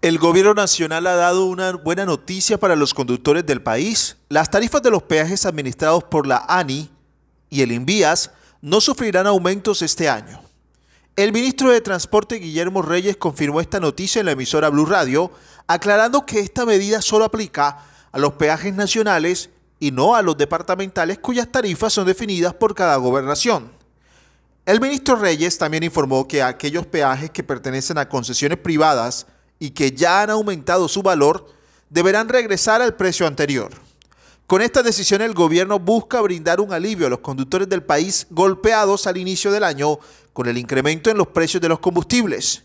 El gobierno nacional ha dado una buena noticia para los conductores del país. Las tarifas de los peajes administrados por la ANI y el Invías no sufrirán aumentos este año. El ministro de Transporte Guillermo Reyes confirmó esta noticia en la emisora Blue Radio, aclarando que esta medida solo aplica a los peajes nacionales y no a los departamentales cuyas tarifas son definidas por cada gobernación. El ministro Reyes también informó que aquellos peajes que pertenecen a concesiones privadas y que ya han aumentado su valor deberán regresar al precio anterior. Con esta decisión el gobierno busca brindar un alivio a los conductores del país golpeados al inicio del año con el incremento en los precios de los combustibles.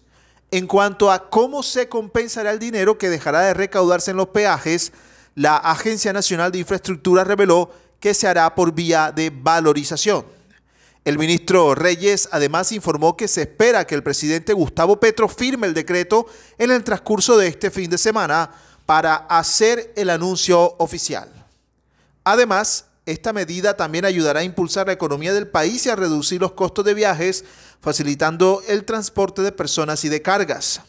En cuanto a cómo se compensará el dinero que dejará de recaudarse en los peajes, la Agencia Nacional de Infraestructura reveló que se hará por vía de valorización. El ministro Reyes además informó que se espera que el presidente Gustavo Petro firme el decreto en el transcurso de este fin de semana para hacer el anuncio oficial. Además, esta medida también ayudará a impulsar la economía del país y a reducir los costos de viajes, facilitando el transporte de personas y de cargas.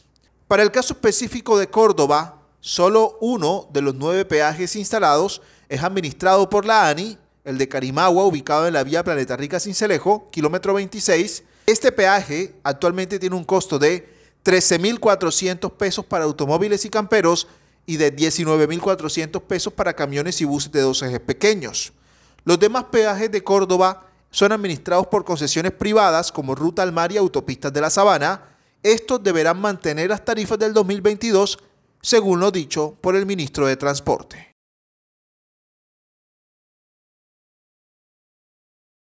Para el caso específico de Córdoba, solo uno de los nueve peajes instalados es administrado por la ANI el de Carimagua, ubicado en la vía Planeta Rica sincelejo kilómetro 26. Este peaje actualmente tiene un costo de 13.400 pesos para automóviles y camperos y de 19.400 pesos para camiones y buses de dos ejes pequeños. Los demás peajes de Córdoba son administrados por concesiones privadas como Ruta al Mar y Autopistas de la Sabana. Estos deberán mantener las tarifas del 2022, según lo dicho por el ministro de Transporte.